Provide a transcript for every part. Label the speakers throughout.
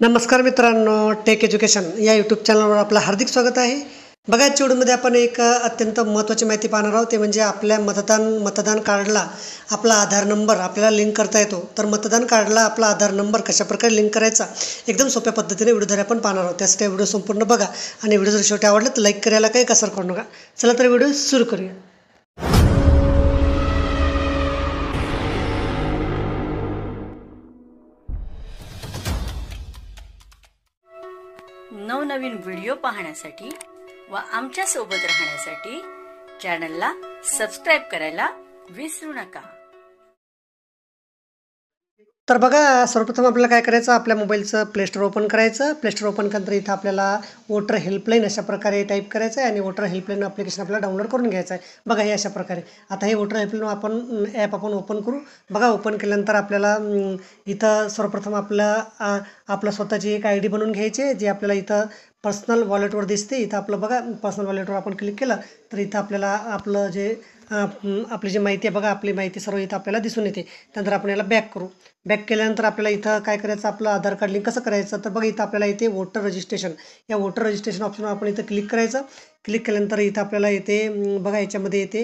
Speaker 1: नमस्कार मित्रांनो take education या यूट्यूब चॅनलवर आपलं हार्दिक स्वागत आहे बघा चिवडमध्ये आपण एक अत्यंत महत्त्वाची माहिती पाहणार आहोत ते म्हणजे आपल्या मतदान मतदान कार्डला आपला आधार नंबर आपल्याला लिंक करता येतो तर मतदान कार्डला आपला आधार नंबर कशाप्रकारे लिंक करायचा एकदम सोप्या पद्धतीने व्हिडिओद्वारे आपण पाहणार आहोत त्यासाठी व्हिडिओ संपूर्ण बघा आणि व्हिडिओ जर शेवटी आवडला तर लाईक करायला काही कसर करू नका चला तर व्हिडिओ सुरू करूया नवनवीन व्हिडिओ पाहण्यासाठी व आमच्या सोबत राहण्यासाठी चॅनलला सबस्क्राईब करायला विसरू नका तर बघा सर्वप्रथम आपल्याला काय करायचं आपल्या मोबाईलचं प्लेस्टोर ओपन करायचं प्लेस्टोर ओपन केनंतर इथं आपल्याला वोटर हेल्पलाईन अशा प्रकारे टाईप करायचं आहे आणि वोटर हेल्पलाईन ॲप्लिकेशन आपल्याला डाउनलोड करून घ्यायचं आहे बघा हे अशा प्रकारे आता हे वोटर हेल्पलाईन आपण ॲप आपण ओपन करू बघा ओपन केल्यानंतर आपल्याला इथं सर्वप्रथम आपलं आपलं स्वतःची एक आय डी बनवून घ्यायची जी आपल्याला इथं पर्सनल वॉलेटवर दिसते इथं आपलं बघा पर्सनल वॉलेटवर आपण क्लिक केलं तर इथं आपल्याला आपलं जे आपली जी माहिती आहे बघा आपली माहिती सर्व इथं आपल्याला दिसून येते त्यानंतर आपण याला बॅक करू बॅक केल्यानंतर आपल्याला इथं काय करायचं आपलं आधार कार्ड लिंक कसं करायचं तर बघा इथं आपल्याला इथे वोटर रजिस्ट्रेशन या वोटर रजिस्ट्रेशन ऑप्शनवर आपण इथं क्लिक करायचं क्लिक केल्यानंतर इथं आपल्याला येते बघा याच्यामध्ये येते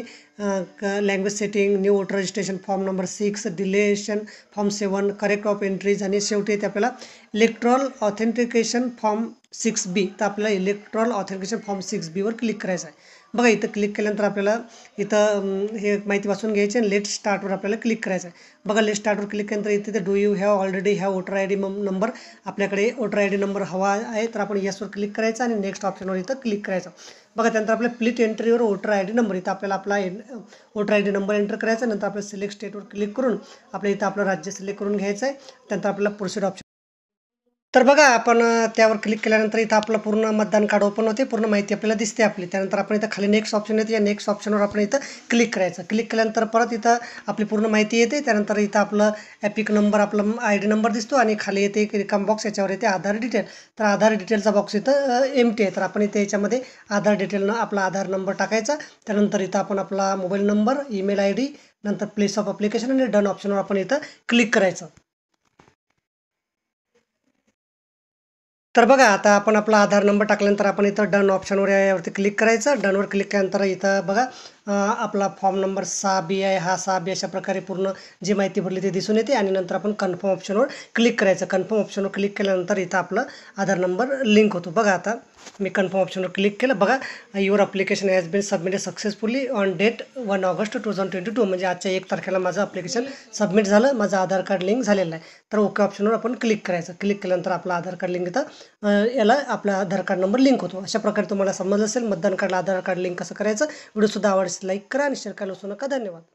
Speaker 1: language setting new voter registration form number six deletion form seven correct of entries आणि शेवटी येते आपल्याला electoral authentication form six B तर आपल्याला इलेक्ट्रॉल ऑथेंटिकेशन फॉर्म सिक्स बीवर क्लिक करायचं आहे बघा इथं क्लिक केल्यानंतर आपल्याला इथं हे माहिती वाचून घ्यायची आणि लेट स्टार्टवर आपल्याला क्लिक करायचं आहे बघा लेट स्टार्टवर क्लिक केल्यानंतर इथे ते do you have already have voter I D number आपल्याकडे वोटर आय डी नंबर हवा आहे तर आपण यासवर क्लिक करायचं आणि नेक्स्ट ऑप्शनवर इथं क्लिक करायचं बघा त्यानंतर आपल्या प्लीट एंट्रीवर वोटर आय डी नंबर इथं आपल्याला आपला voter I D number enter करायचा नंतर आपल्या सिलेक्ट स्टेटवर क्लिक करून आपल्या इथं आपलं राज्य सिलेक्ट करून घ्यायचं आहे त्यानंतर आपल्याला प्रोसिड ऑप्शन तर बघा आपण त्यावर क्लिक केल्यानंतर इथं आपलं पूर्ण मतदान कार्ड ओपन होते पूर्ण माहिती आपल्याला दिसते आपली त्यानंतर आपण इथं खाली नेक्स्ट ऑप्शन येते या नेक्स्ट ऑप्शनवर आपण इथं क्लिक करायचं क्लिक केल्यानंतर परत इथं आपली पूर्ण माहिती येते त्यानंतर इथं आपलं ॲपिक नंबर आपला आय डी नंबर दिसतो आणि खाली येते एक रिकाम बॉक्स याच्यावर येते आधार डिटेल तर आधार डिटेलचा बॉक्स इथं एम टी आहे तर आपण इथे याच्यामध्ये आधार डिटेलनं आपला आधार नंबर टाकायचा त्यानंतर इथं आपण आपला mobile number email I D नंतर प्लेस ऑफ अप्लिकेशन आणि डन ऑप्शनवर आपण इथं क्लिक करायचं तर बघा आता आपण आपला आधार नंबर टाकल्यानंतर आपण इथं डन ऑप्शनवर यावरती क्लिक करायचं डनवर क्लिक केल्यानंतर इथं बघा आपला फॉर्म नंबर सहा बी आहे हा सहा बी अशा प्रकारे पूर्ण जी माहिती भरली ती दिसून येते आणि नंतर आपण कन्फर्म ऑप्शनवर क्लिक करायचं कन्फर्म ऑप्शनवर क्लिक केल्यानंतर इथं आपलं आधार नंबर लिंक होतो बघा आता मी कन्फर्म ऑप्शनवर क्लिक केलं बघा your application has been submitted successfully on date one August two thousand twenty two म्हणजे आजच्या एक तारखेला माझं अप्लिकेशन सबमिट झालं माझं आधार कार्ड लिंक झालेलं आहे तर ओके ऑप्शनवर आपण क्लिक करायचं क्लिक केल्यानंतर आपलं आधार कार्ड लिंक इथं याला आपला आधार कार्ड नंबर लिंक होतो अशा प्रकारे तुम्हाला समज असेल मतदान कार्डला आधार कार्ड लिंक कसं करायचं व्हिडिओसुद्धा आवडेल लाईक करा आणि शेअर करायला असू नका धन्यवाद